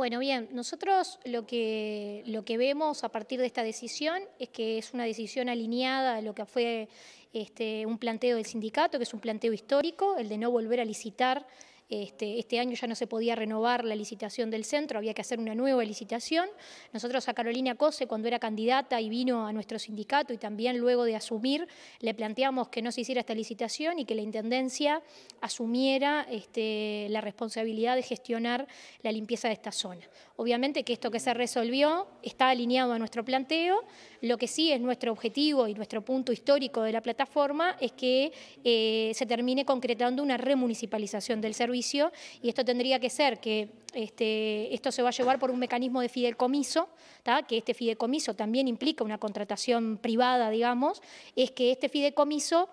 Bueno, bien, nosotros lo que, lo que vemos a partir de esta decisión es que es una decisión alineada a lo que fue este, un planteo del sindicato, que es un planteo histórico, el de no volver a licitar este, este, año ya no se podía renovar la licitación del centro, había que hacer una nueva licitación. Nosotros a Carolina Cose, cuando era candidata y vino a nuestro sindicato y también luego de asumir, le planteamos que no se hiciera esta licitación y que la Intendencia asumiera este, la responsabilidad de gestionar la limpieza de esta zona. Obviamente que esto que se resolvió está alineado a nuestro planteo, lo que sí es nuestro objetivo y nuestro punto histórico de la plataforma es que eh, se termine concretando una remunicipalización del servicio y esto tendría que ser que este, esto se va a llevar por un mecanismo de fideicomiso, que este fideicomiso también implica una contratación privada, digamos, es que este fideicomiso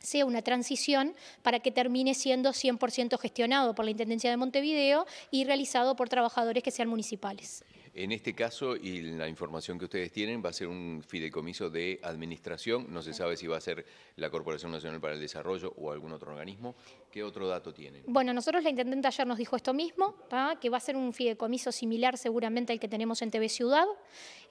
sea una transición para que termine siendo 100% gestionado por la Intendencia de Montevideo y realizado por trabajadores que sean municipales. En este caso, y la información que ustedes tienen, va a ser un fideicomiso de administración. No se sabe si va a ser la Corporación Nacional para el Desarrollo o algún otro organismo. ¿Qué otro dato tienen? Bueno, nosotros la intendente ayer nos dijo esto mismo, que va a ser un fideicomiso similar seguramente al que tenemos en TV Ciudad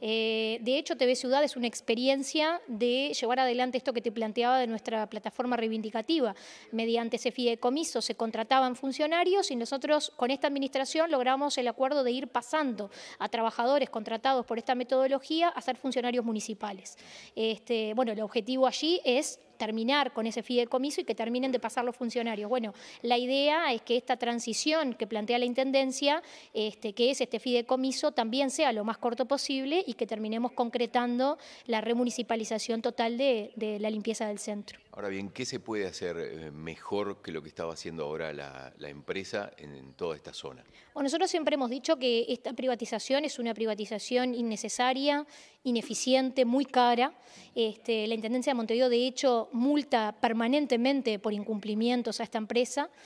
eh, de hecho, TV Ciudad es una experiencia de llevar adelante esto que te planteaba de nuestra plataforma reivindicativa. Mediante ese fideicomiso se contrataban funcionarios y nosotros con esta administración logramos el acuerdo de ir pasando a trabajadores contratados por esta metodología a ser funcionarios municipales. Este, bueno, el objetivo allí es terminar con ese fideicomiso y que terminen de pasar los funcionarios. Bueno, la idea es que esta transición que plantea la Intendencia, este, que es este fideicomiso, también sea lo más corto posible y que terminemos concretando la remunicipalización total de la limpieza del centro. Ahora bien, ¿qué se puede hacer eh, mejor que lo que estaba haciendo ahora la, empresa en, toda esta zona? Bueno, nosotros siempre hemos dicho que esta privatización es una privatización innecesaria, ineficiente, muy cara. Este, la Intendencia de Montevideo, de hecho, multa permanentemente por incumplimientos a esta empresa.